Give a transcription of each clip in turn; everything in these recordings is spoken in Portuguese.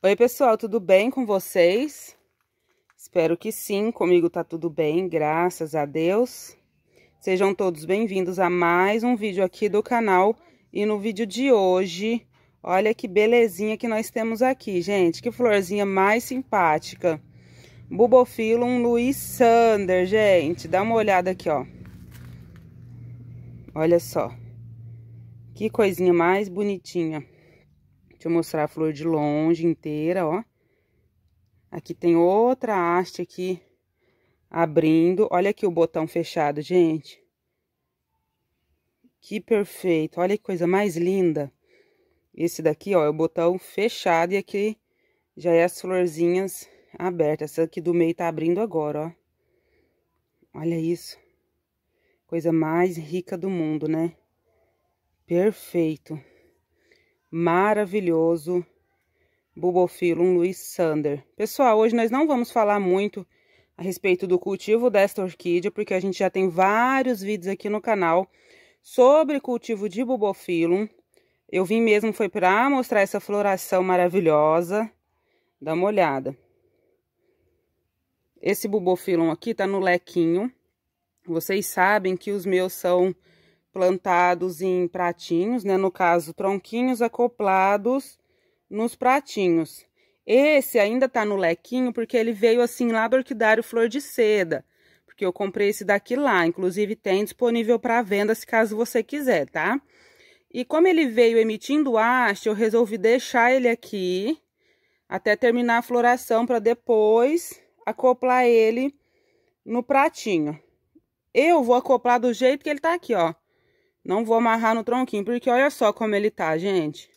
Oi, pessoal, tudo bem com vocês? Espero que sim, comigo tá tudo bem, graças a Deus. Sejam todos bem-vindos a mais um vídeo aqui do canal. E no vídeo de hoje, olha que belezinha que nós temos aqui, gente. Que florzinha mais simpática. Bubophyllum Luiz Sander, gente. Dá uma olhada aqui, ó. Olha só. Que coisinha mais bonitinha. Deixa eu mostrar a flor de longe inteira, ó. Aqui tem outra haste aqui abrindo. Olha aqui o botão fechado, gente. Que perfeito. Olha que coisa mais linda. Esse daqui, ó, é o botão fechado e aqui já é as florzinhas abertas. Essa aqui do meio tá abrindo agora, ó. Olha isso. Coisa mais rica do mundo, né? Perfeito maravilhoso Bulbophyllum Luiz Sander. Pessoal, hoje nós não vamos falar muito a respeito do cultivo desta orquídea, porque a gente já tem vários vídeos aqui no canal sobre cultivo de Bulbophyllum. Eu vim mesmo foi para mostrar essa floração maravilhosa. Dá uma olhada. Esse Bulbophyllum aqui tá no lequinho. Vocês sabem que os meus são plantados em pratinhos, né? No caso, tronquinhos acoplados nos pratinhos. Esse ainda tá no lequinho porque ele veio assim lá do orquidário Flor de Seda, porque eu comprei esse daqui lá, inclusive tem disponível para venda se caso você quiser, tá? E como ele veio emitindo haste, eu resolvi deixar ele aqui até terminar a floração para depois acoplar ele no pratinho. Eu vou acoplar do jeito que ele tá aqui, ó. Não vou amarrar no tronquinho, porque olha só como ele tá, gente.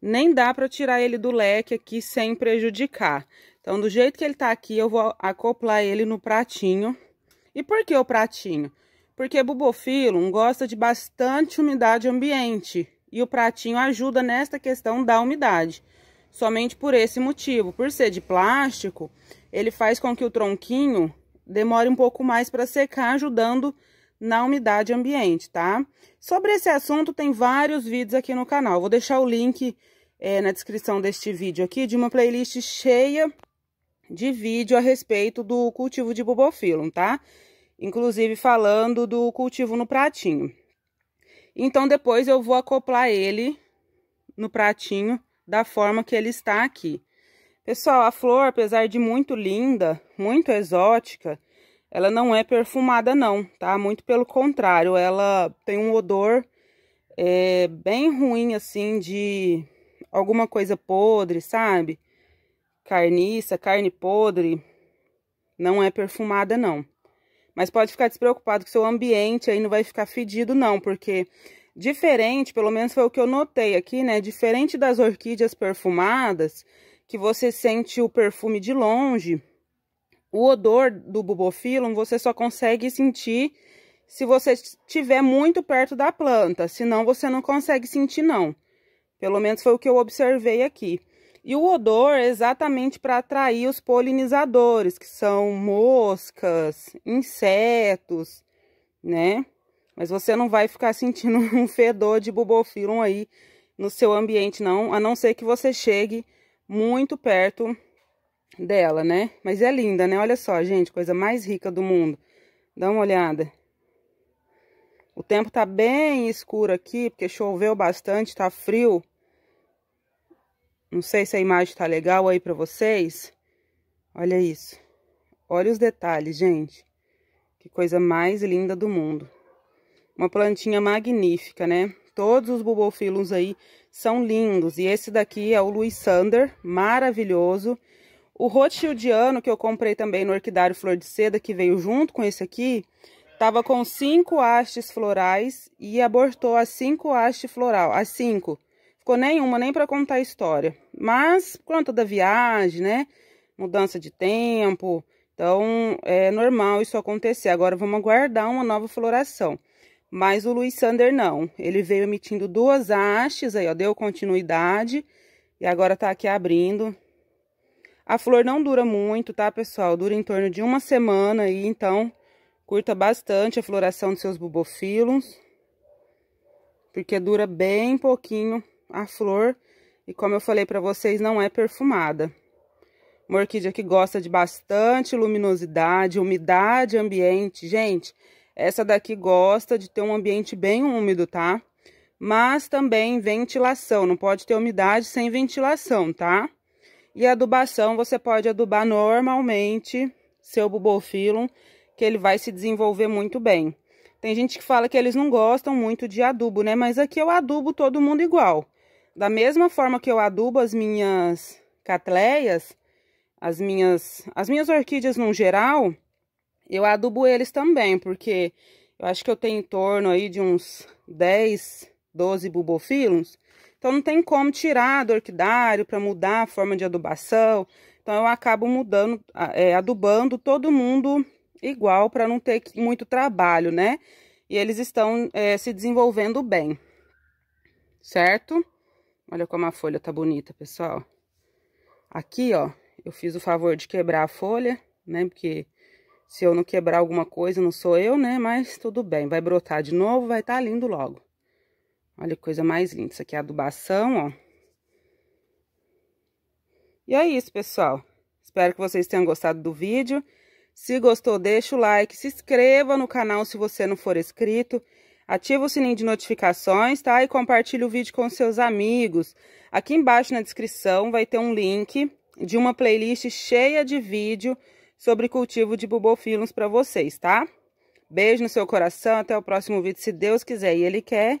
Nem dá pra tirar ele do leque aqui sem prejudicar. Então, do jeito que ele tá aqui, eu vou acoplar ele no pratinho. E por que o pratinho? Porque bubofilo gosta de bastante umidade ambiente. E o pratinho ajuda nesta questão da umidade. Somente por esse motivo. Por ser de plástico, ele faz com que o tronquinho demore um pouco mais para secar, ajudando na umidade ambiente, tá? Sobre esse assunto, tem vários vídeos aqui no canal. Vou deixar o link é, na descrição deste vídeo aqui de uma playlist cheia de vídeo a respeito do cultivo de bubofilum, tá? Inclusive falando do cultivo no pratinho. Então, depois eu vou acoplar ele no pratinho da forma que ele está aqui. Pessoal, a flor, apesar de muito linda, muito exótica, ela não é perfumada não, tá? Muito pelo contrário, ela tem um odor é, bem ruim, assim, de alguma coisa podre, sabe? Carniça, carne podre. Não é perfumada não. Mas pode ficar despreocupado que seu ambiente aí não vai ficar fedido não, porque diferente, pelo menos foi o que eu notei aqui, né? Diferente das orquídeas perfumadas, que você sente o perfume de longe, o odor do bubofilum você só consegue sentir se você estiver muito perto da planta, senão você não consegue sentir não. Pelo menos foi o que eu observei aqui. E o odor é exatamente para atrair os polinizadores, que são moscas, insetos, né? Mas você não vai ficar sentindo um fedor de bubofilum aí no seu ambiente, não, a não ser que você chegue muito perto dela, né? Mas é linda, né? Olha só, gente, coisa mais rica do mundo. Dá uma olhada. O tempo tá bem escuro aqui, porque choveu bastante, tá frio. Não sei se a imagem tá legal aí pra vocês. Olha isso. Olha os detalhes, gente. Que coisa mais linda do mundo. Uma plantinha magnífica, né? Todos os bulbofilos aí são lindos. E esse daqui é o Luisander, maravilhoso. Maravilhoso o rothschildiano que eu comprei também no Orquidário Flor de Seda, que veio junto com esse aqui, tava com cinco hastes florais e abortou as cinco hastes floral, as cinco. Ficou nenhuma, nem para contar a história. Mas, por conta da viagem, né, mudança de tempo, então é normal isso acontecer. Agora vamos aguardar uma nova floração. Mas o Luiz Sander não, ele veio emitindo duas hastes, aí ó, deu continuidade e agora tá aqui abrindo, a flor não dura muito, tá, pessoal? Dura em torno de uma semana aí, então curta bastante a floração dos seus bubofilos. Porque dura bem pouquinho a flor e como eu falei para vocês, não é perfumada. Uma orquídea que gosta de bastante luminosidade, umidade ambiente. Gente, essa daqui gosta de ter um ambiente bem úmido, tá? Mas também ventilação, não pode ter umidade sem ventilação, tá? E adubação, você pode adubar normalmente seu bulbofilum, que ele vai se desenvolver muito bem. Tem gente que fala que eles não gostam muito de adubo, né? Mas aqui eu adubo todo mundo igual. Da mesma forma que eu adubo as minhas catleias, as minhas, as minhas orquídeas no geral, eu adubo eles também, porque eu acho que eu tenho em torno aí de uns 10 12 bulbofilums. Então não tem como tirar do orquidário para mudar a forma de adubação. Então eu acabo mudando, é, adubando todo mundo igual para não ter muito trabalho, né? E eles estão é, se desenvolvendo bem, certo? Olha como a folha tá bonita, pessoal. Aqui, ó, eu fiz o favor de quebrar a folha, né? Porque se eu não quebrar alguma coisa, não sou eu, né? Mas tudo bem, vai brotar de novo, vai estar tá lindo logo. Olha que coisa mais linda. Isso aqui é adubação, ó. E é isso, pessoal. Espero que vocês tenham gostado do vídeo. Se gostou, deixa o like, se inscreva no canal se você não for inscrito, ativa o sininho de notificações, tá? E compartilhe o vídeo com seus amigos. Aqui embaixo na descrição vai ter um link de uma playlist cheia de vídeo sobre cultivo de bubofilos para vocês, tá? Beijo no seu coração, até o próximo vídeo, se Deus quiser e Ele quer.